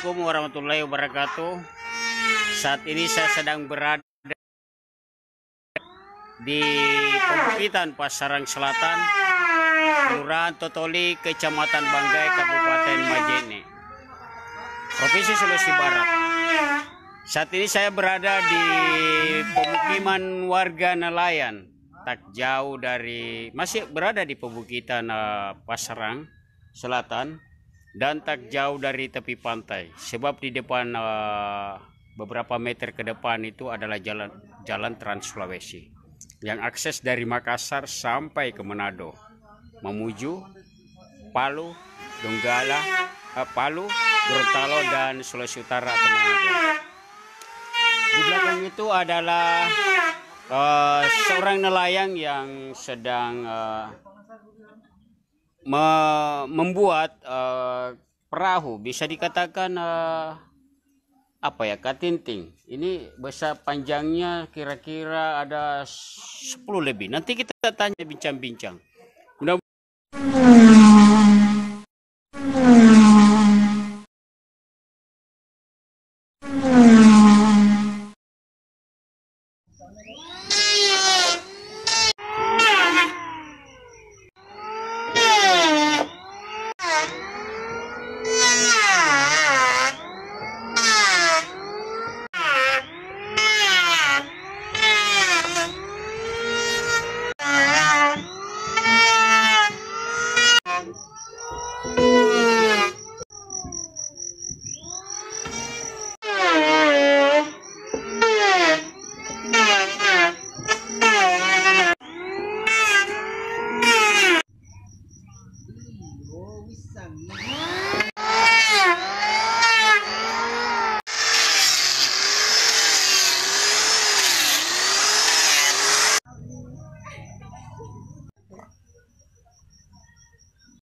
Assalamualaikum warahmatullahi wabarakatuh Saat ini saya sedang berada di Pemukitan Pasarang Selatan Kelurahan Totoli, Kecamatan Banggai, Kabupaten Majene Provinsi Sulawesi Barat Saat ini saya berada di pemukiman warga nelayan Tak jauh dari, masih berada di Pemukitan eh, Pasarang Selatan dan tak jauh dari tepi pantai sebab di depan uh, beberapa meter ke depan itu adalah jalan jalan Trans Sulawesi yang akses dari Makassar sampai ke Manado memuju Palu, Donggala, uh, Palu, Gorontalo dan Sulawesi Utara atau Manado. Di belakang itu adalah uh, seorang nelayan yang sedang uh, me membuat uh, perahu bisa dikatakan uh, apa ya katinting ini besar panjangnya kira-kira ada 10 lebih nanti kita tanya bincang-bincang